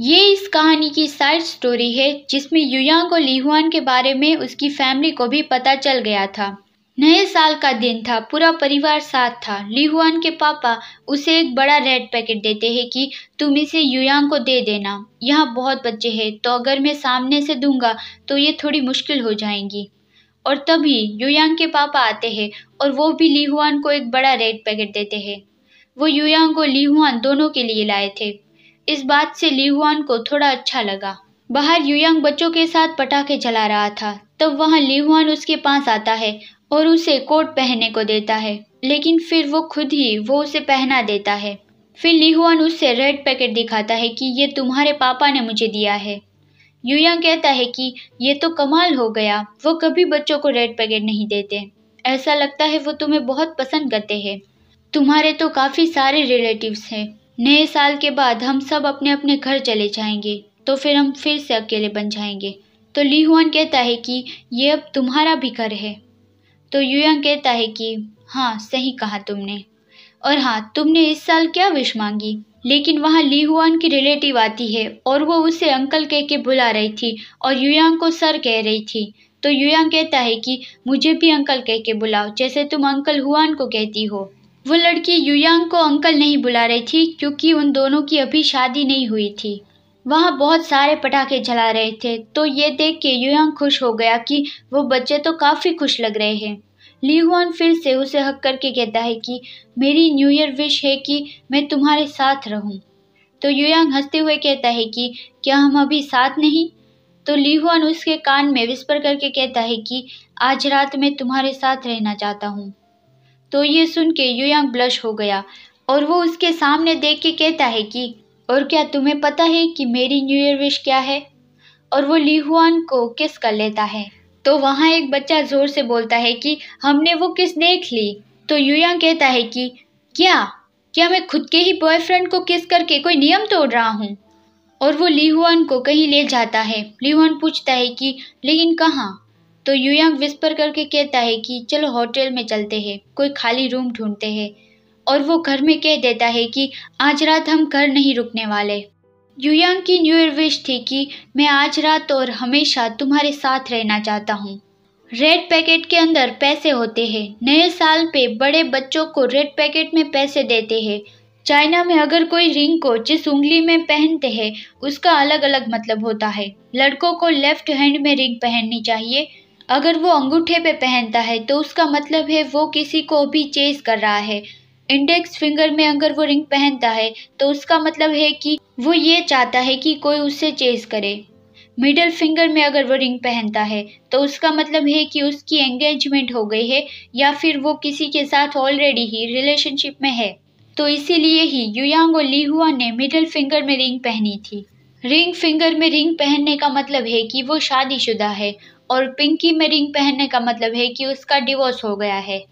ये इस कहानी की साइड स्टोरी है जिसमें युयांग को लीहुआन के बारे में उसकी फैमिली को भी पता चल गया था नए साल का दिन था पूरा परिवार साथ था लीहुआन के पापा उसे एक बड़ा रेड पैकेट देते हैं कि तुम इसे युयांग को दे देना यहाँ बहुत बच्चे हैं तो अगर मैं सामने से दूंगा तो ये थोड़ी मुश्किल हो जाएंगी और तभी युयांग के पापा आते हैं और वो भी लीहुआन को एक बड़ा रेड पैकेट देते हैं वो युयांग और लीहुआन दोनों के लिए लाए थे इस बात से लीहुआन को थोड़ा अच्छा लगा बाहर यूयांग बच्चों के साथ पटाखे चला रहा था तब वहाँ लीहुआन उसके पास आता है और उसे कोट पहनने को देता है लेकिन फिर वो खुद ही वो उसे पहना देता है फिर लीहुआन उससे रेड पैकेट दिखाता है कि ये तुम्हारे पापा ने मुझे दिया है यूयांग कहता है कि ये तो कमाल हो गया वो कभी बच्चों को रेड पैकेट नहीं देते ऐसा लगता है वो तुम्हें बहुत पसंद करते हैं तुम्हारे तो काफ़ी सारे रिलेटिव्स हैं नए साल के बाद हम सब अपने अपने घर चले जाएंगे तो फिर हम फिर से अकेले बन जाएंगे तो ली हुआन कहता है कि ये अब तुम्हारा भी घर है तो यूयांग कहता है कि हाँ सही कहा तुमने और हाँ तुमने इस साल क्या विश मांगी लेकिन वहाँ ली हुआन की रिलेटिव आती है और वो उसे अंकल कह के बुला रही थी और यूयांग को सर कह रही थी तो यूयांग कहता है कि मुझे भी अंकल कह के बुलाओ जैसे तुम अंकल हुआन को कहती हो वो लड़की युयांग को अंकल नहीं बुला रही थी क्योंकि उन दोनों की अभी शादी नहीं हुई थी वहाँ बहुत सारे पटाखे जला रहे थे तो ये देख के युयांग खुश हो गया कि वो बच्चे तो काफ़ी खुश लग रहे हैं हुआन फिर से उसे हक करके कहता है कि मेरी न्यू ईयर विश है कि मैं तुम्हारे साथ रहूं। तो युयांग हंसते हुए कहता है कि क्या हम अभी साथ नहीं तो हुआन उसके कान में विस्पर करके कहता है कि आज रात मैं तुम्हारे साथ रहना चाहता हूँ तो ये सुन के युयांग ब्लश हो गया और वो उसके सामने देख के कहता है कि और क्या तुम्हें पता है कि मेरी न्यू ईयर विश क्या है और वो लीहुआन को किस कर लेता है तो वहाँ एक बच्चा ज़ोर से बोलता है कि हमने वो किस देख ली तो युयांग कहता है कि क्या क्या मैं खुद के ही बॉयफ्रेंड को किस करके कोई नियम तोड़ रहा हूँ और वो लीहुआन को कहीं ले जाता है लीहुआन पूछता है कि लेकिन कहाँ तो युयांग विस्पर करके कहता है कि चलो होटल में चलते हैं कोई खाली रूम ढूंढते हैं और वो घर में कह देता है कि आज रात हम घर नहीं रुकने वाले युयांग की न्यू ईयर विश थी कि मैं आज रात और हमेशा तुम्हारे साथ रहना चाहता हूँ रेड पैकेट के अंदर पैसे होते हैं नए साल पे बड़े बच्चों को रेड पैकेट में पैसे देते हैं चाइना में अगर कोई रिंग को जिस उंगली में पहनते हैं उसका अलग अलग मतलब होता है लड़कों को लेफ्ट हैंड में रिंग पहननी चाहिए अगर वो अंगूठे पे पहनता है तो उसका मतलब है वो किसी को भी चेज कर रहा है इंडेक्स फिंगर में अगर वो रिंग पहनता है तो उसका मतलब है कि वो ये चाहता है कि कोई उससे चेज करे मिडल फिंगर में अगर वो रिंग पहनता है तो उसका मतलब है कि उसकी एंगेजमेंट हो गई है या फिर वो किसी के साथ ऑलरेडी ही रिलेशनशिप में है तो इसीलिए ही युयांग और लीहुआ ने मिडल फिंगर में रिंग पहनी थी रिंग फिंगर में रिंग पहनने का मतलब है कि वो शादीशुदा है और पिंकी में रिंग पहनने का मतलब है कि उसका डिवोर्स हो गया है